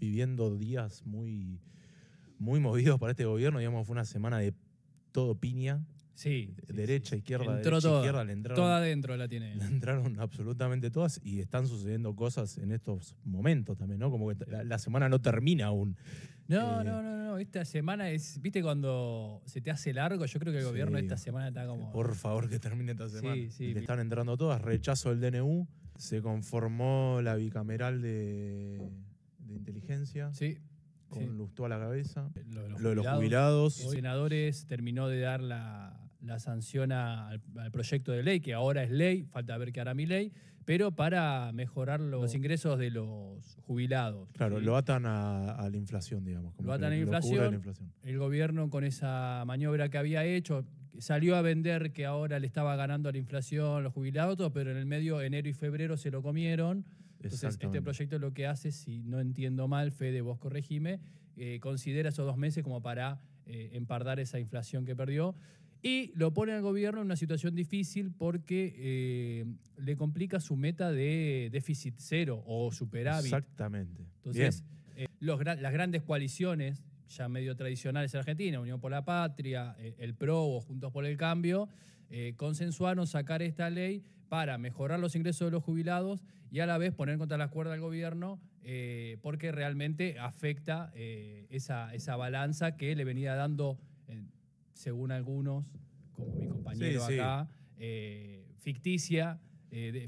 viviendo días muy, muy movidos para este gobierno. Digamos, fue una semana de todo piña. Sí. derecha, izquierda, derecha, toda, izquierda. entraron, adentro la tiene. entraron absolutamente todas y están sucediendo cosas en estos momentos también, ¿no? Como que la, semana no termina aún. No, eh, no, no, no. Esta semana es. ¿Viste cuando se te hace largo? Yo creo que el gobierno esta semana está como. Por favor, que termine esta semana. Sí, Le están entrando todas. Rechazo el DNU. Se conformó la bicameral de de inteligencia. Con a la cabeza. Eh, lo de los, jubilados. los senadores terminó de dar la, sanción al, proyecto de ley, que ahora es ley, falta ver qué hará mi ley, pero para mejorar los, ingresos de los jubilados. Claro, lo atan a, la inflación, digamos. lo atan a la inflación, la inflación. El gobierno con esa maniobra que había hecho, salió a vender que ahora le estaba ganando a la inflación los jubilados, pero en el medio, enero y febrero, se lo comieron entonces, este proyecto lo que hace, si no entiendo mal, Fede, vos corregime, eh, considera esos dos meses como para eh, empardar esa inflación que perdió. Y lo pone al gobierno en una situación difícil porque eh, le complica su meta de déficit cero o superávit. Exactamente. Entonces, las grandes coaliciones ya medio tradicionales en Argentina, Unión por la Patria, el PRO o Juntos por el Cambio, consensuaron sacar esta ley para mejorar los ingresos de los jubilados y a la vez poner contra la cuerda al gobierno eh, porque realmente afecta eh, esa, balanza que le venía dando, eh, según algunos, como mi compañero acá, ficticia,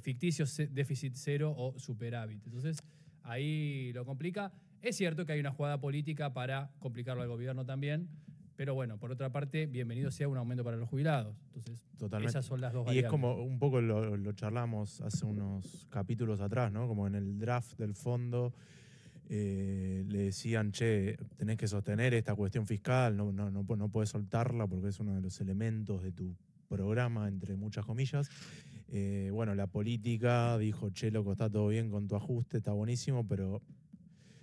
ficticio déficit cero o superávit. Entonces, ahí lo complica. Es cierto que hay una jugada política para complicarlo al gobierno también, pero bueno, por otra parte, bienvenido sea un aumento para los jubilados. Entonces, Totalmente. esas son las dos variables. Y es como un poco lo, charlamos hace unos capítulos atrás, ¿no? Como en el draft del fondo. Eh, le decían, che, tenés que sostener esta cuestión fiscal, no, no, no, puedes soltarla porque es uno de los elementos de tu programa, entre muchas comillas. Eh, bueno, la política dijo, che, loco, está todo bien con tu ajuste, está buenísimo, pero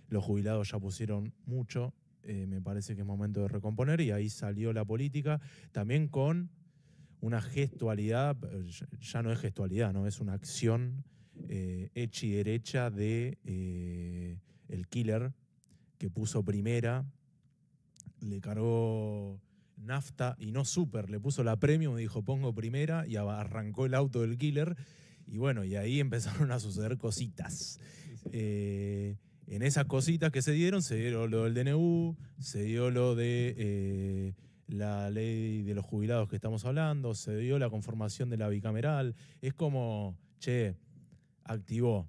los jubilados ya pusieron mucho, eh, me parece que es momento de recomponer y ahí salió la política, también con una gestualidad, ya no es gestualidad, ¿no? es una acción eh, hecha y derecha de eh, el killer que puso primera, le cargó nafta y no super, le puso la premium, dijo pongo primera y arrancó el auto del killer y bueno, y ahí empezaron a suceder cositas en esas cositas que se dieron, se dio lo del DNU, se dio lo de eh, la ley de los jubilados que estamos hablando, se dio la conformación de la bicameral. Es como, che, activó.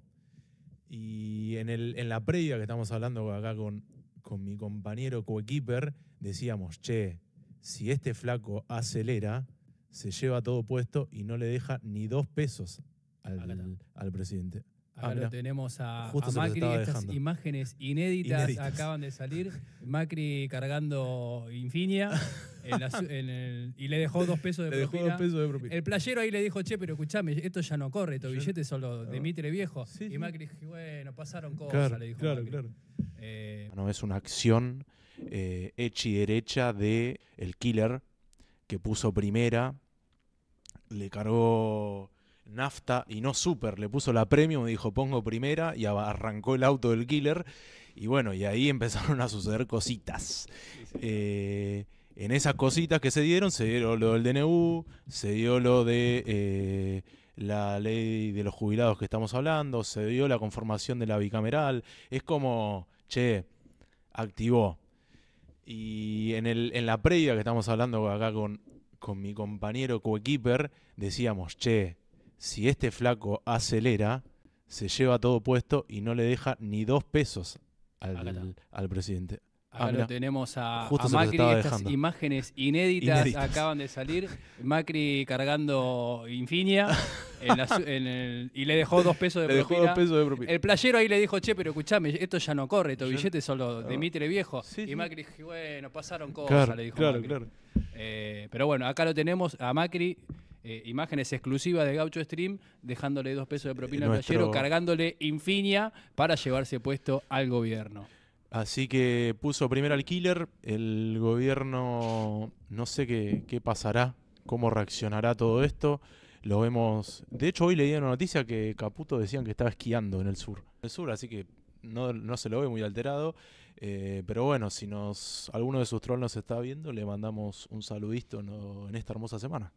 Y en, el, en la previa que estamos hablando acá con, con mi compañero coequiper, decíamos, che, si este flaco acelera, se lleva todo puesto y no le deja ni dos pesos al, al presidente. Ah, Ahora lo tenemos a, Macri, estas imágenes inéditas, acaban de salir. Macri cargando Infinia y le dejó dos pesos de, le El playero ahí le dijo, che, pero escuchame, esto ya no corre, estos billetes son los de Mitre viejo. y Macri dijo, bueno, pasaron cosas, claro, le dijo claro, Macri. Eh, es una acción eh, hecha y derecha de el killer que puso primera, le cargó nafta y no super. Le puso la premium, dijo pongo primera y arrancó el auto del killer. Y bueno, y ahí empezaron a suceder cositas. Eh, en esas cositas que se dieron, se dio lo del DNU, se dio lo de eh, la ley de los jubilados que estamos hablando, se dio la conformación de la bicameral. Es como, che, activó. Y en, la previa que estamos hablando acá con, con mi compañero coequiper, decíamos, che, si este flaco acelera, se lleva todo puesto y no le deja ni dos pesos al, presidente. Acá ah, lo tenemos a, Macri, estas imágenes inéditas, acaban de salir. Macri cargando Infinia y le dejó dos pesos de propina. El playero ahí le dijo, che, pero escuchame, esto ya no corre, estos billetes son los de ah. Mitre Viejo. y Macri dijo, bueno, pasaron cosas, le dijo eh, pero bueno, acá lo tenemos a Macri eh, imágenes exclusivas de Gaucho Stream, dejándole dos pesos de propina al playero, cargándole infinia para llevarse puesto al gobierno. Así que puso primero al killer, el gobierno no sé qué, pasará, cómo reaccionará todo esto. Lo vemos. De hecho, hoy leí una noticia que Caputo decían que estaba esquiando en el sur. En el sur, así que no, se lo ve muy alterado. Eh, pero bueno, si nos alguno de sus trolls nos está viendo, le mandamos un saludito en esta hermosa semana.